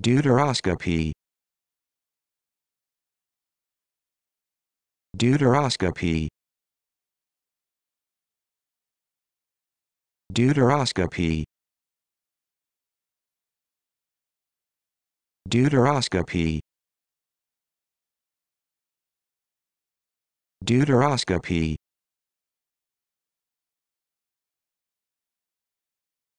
Deuteroscopy Deuteroscopy Deuteroscopy Deuteroscopy Deuteroscopy